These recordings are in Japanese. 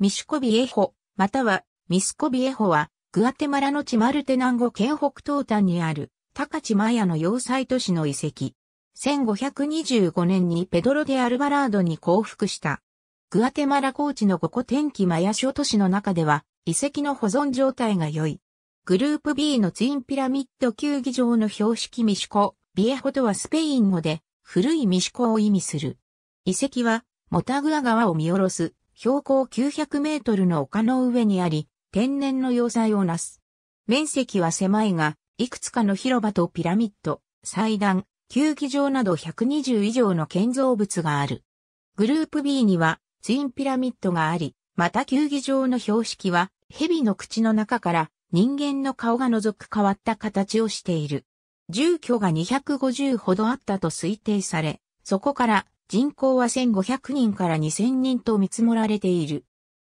ミシコビエホ、またはミスコビエホは、グアテマラのチマルテ南語県北東端にある、高地マヤの要塞都市の遺跡。1525年にペドロ・デ・アルバラードに降伏した。グアテマラ高地の五個天気マヤ諸都市の中では、遺跡の保存状態が良い。グループ B のツインピラミッド球技場の標識ミシコ、ビエホとはスペイン語で、古いミシコを意味する。遺跡は、モタグア川を見下ろす標高900メートルの丘の上にあり、天然の要塞をなす。面積は狭いが、いくつかの広場とピラミッド、祭壇、球技場など120以上の建造物がある。グループ B にはツインピラミッドがあり、また球技場の標識は蛇の口の中から人間の顔が覗く変わった形をしている。住居が250ほどあったと推定され、そこから人口は1500人から2000人と見積もられている。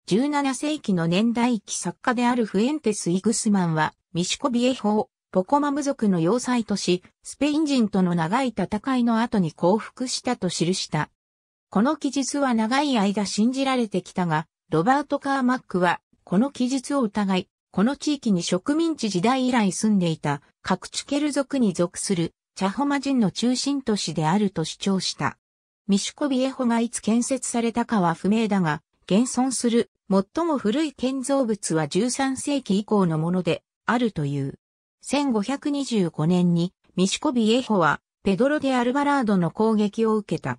17世紀の年代記作家であるフエンテス・イグスマンは、ミシコビエ法、ポコマム族の要塞とし、スペイン人との長い戦いの後に降伏したと記した。この記述は長い間信じられてきたが、ロバート・カーマックは、この記述を疑い、この地域に植民地時代以来住んでいた、カクチュケル族に属する、チャホマ人の中心都市であると主張した。ミシュコビエホがいつ建設されたかは不明だが、現存する最も古い建造物は13世紀以降のものであるという。1525年にミシュコビエホはペドロ・デ・アルバラードの攻撃を受けた。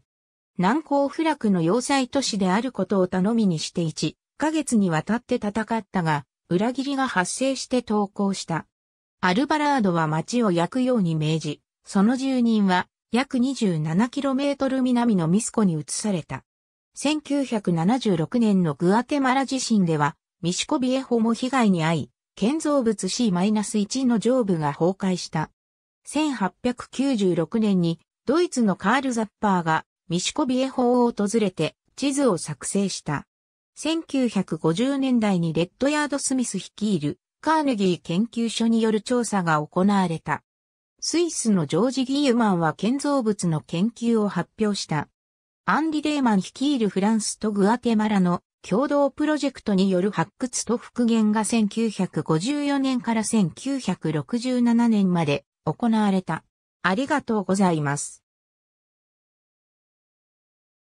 南高不落の要塞都市であることを頼みにして1ヶ月にわたって戦ったが、裏切りが発生して投降した。アルバラードは町を焼くように命じ、その住人は約 27km 南のミスコに移された。1976年のグアテマラ地震では、ミシコビエホも被害に遭い、建造物 C-1 の上部が崩壊した。1896年にドイツのカール・ザッパーがミシコビエホを訪れて地図を作成した。1950年代にレッドヤード・スミス率いるカーネギー研究所による調査が行われた。スイスのジョージ・ギーユマンは建造物の研究を発表した。アンリ・レーマン率いるフランスとグアテマラの共同プロジェクトによる発掘と復元が1954年から1967年まで行われた。ありがとうございます。